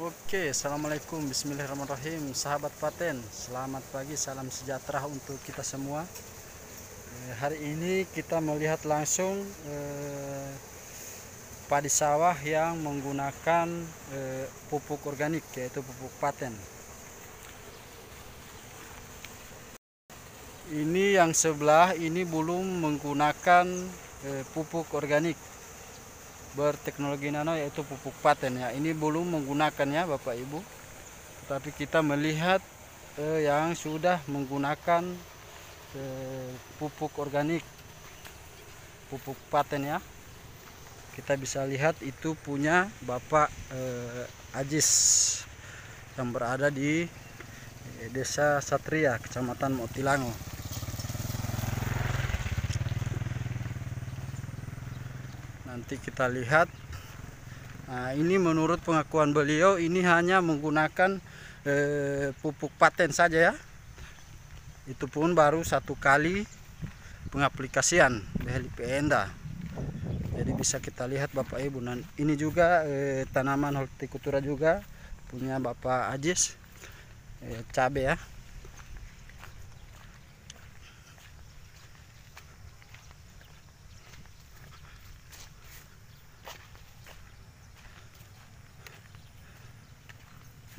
Oke, Assalamualaikum Bismillahirrahmanirrahim Sahabat paten, selamat pagi Salam sejahtera untuk kita semua eh, Hari ini kita melihat langsung eh, Padi sawah yang menggunakan eh, pupuk organik Yaitu pupuk paten Ini yang sebelah ini belum menggunakan eh, pupuk organik berteknologi nano yaitu pupuk paten ya. Ini belum menggunakannya Bapak Ibu. Tapi kita melihat eh, yang sudah menggunakan eh, pupuk organik pupuk paten ya. Kita bisa lihat itu punya Bapak eh, Ajis yang berada di eh, Desa Satria, Kecamatan Motilango. nanti kita lihat nah, ini menurut pengakuan beliau ini hanya menggunakan eh, pupuk paten saja ya itu pun baru satu kali pengaplikasian penda jadi bisa kita lihat Bapak Ibu dan ini juga eh, tanaman hortikultura juga punya Bapak Ajis eh, cabe ya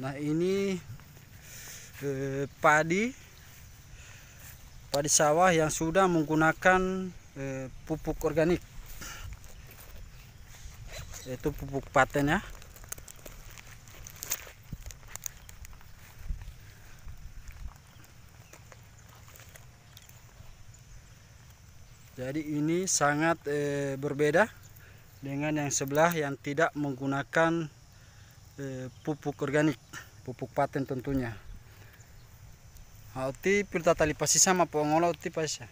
nah ini eh, padi padi sawah yang sudah menggunakan eh, pupuk organik yaitu pupuk paten ya jadi ini sangat eh, berbeda dengan yang sebelah yang tidak menggunakan Eh, pupuk organik pupuk paten tentunya Auti pilta tali pasti sama pengolah Auti pasnya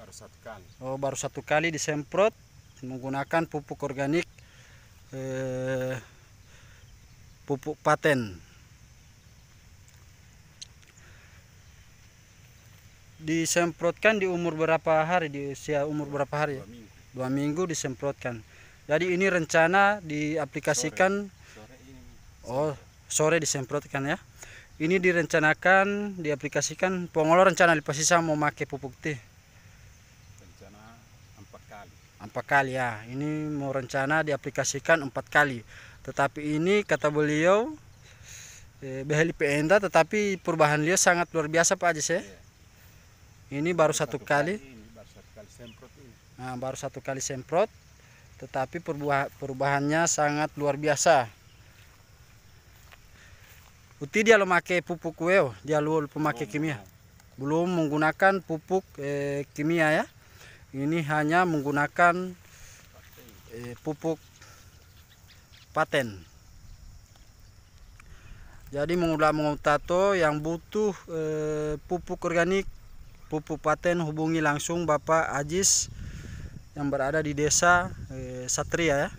baru satu kali oh baru satu kali disemprot menggunakan pupuk organik eh, pupuk paten disemprotkan di umur berapa hari di usia umur berapa hari dua minggu, disemprotkan jadi ini rencana diaplikasikan oh sore disemprotkan ya ini direncanakan diaplikasikan Pengolah rencana lipat sisa mau pakai pupuk T rencana empat kali empat kali ya ini mau rencana diaplikasikan empat kali tetapi ini kata beliau eh, penda. tetapi perubahan dia sangat luar biasa Pak Ajis ya iya. ini baru, satu, kali, baru satu kali semprot ini. nah baru satu kali semprot tetapi perubahannya sangat luar biasa Uti dia lo make pupuk kue, oh. dia lo pemakai kimia. Belum menggunakan pupuk eh, kimia ya. Ini hanya menggunakan eh, pupuk paten. Jadi mengula mengutato yang butuh eh, pupuk organik, pupuk paten hubungi langsung Bapak Ajis yang berada di desa eh, Satria ya.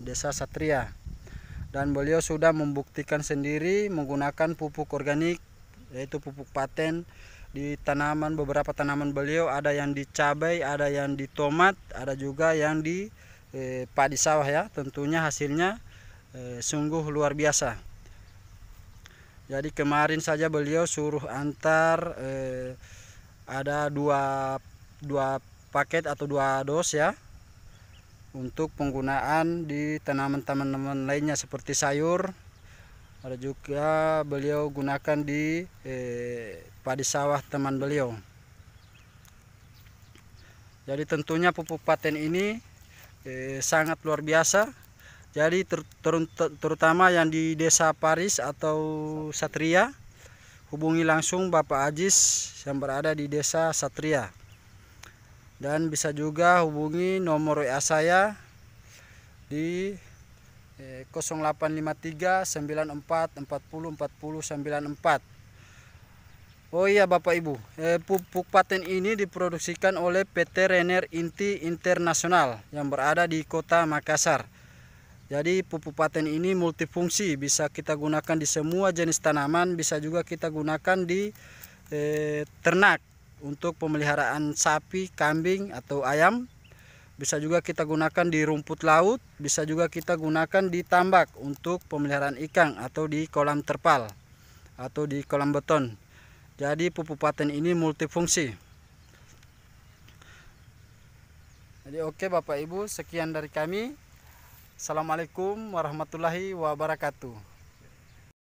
Desa Satria dan beliau sudah membuktikan sendiri menggunakan pupuk organik yaitu pupuk paten di tanaman beberapa tanaman beliau ada yang di cabai ada yang di tomat ada juga yang di eh, padi sawah ya tentunya hasilnya eh, sungguh luar biasa jadi kemarin saja beliau suruh antar eh, ada dua dua paket atau dua dos ya untuk penggunaan di tanaman-tanaman lainnya seperti sayur ada juga beliau gunakan di eh, padi sawah teman beliau jadi tentunya pupuk paten ini eh, sangat luar biasa jadi ter ter terutama yang di desa Paris atau Satria hubungi langsung Bapak Ajis yang berada di desa Satria dan bisa juga hubungi nomor WA saya di 0853 eh, 94 Oh iya Bapak Ibu, eh, pupuk paten ini diproduksikan oleh PT Renner Inti Internasional yang berada di kota Makassar. Jadi pupuk paten ini multifungsi, bisa kita gunakan di semua jenis tanaman, bisa juga kita gunakan di eh, ternak untuk pemeliharaan sapi, kambing atau ayam. Bisa juga kita gunakan di rumput laut, bisa juga kita gunakan di tambak untuk pemeliharaan ikan atau di kolam terpal atau di kolam beton. Jadi pupuk paten ini multifungsi. Jadi oke Bapak Ibu, sekian dari kami. Assalamualaikum warahmatullahi wabarakatuh.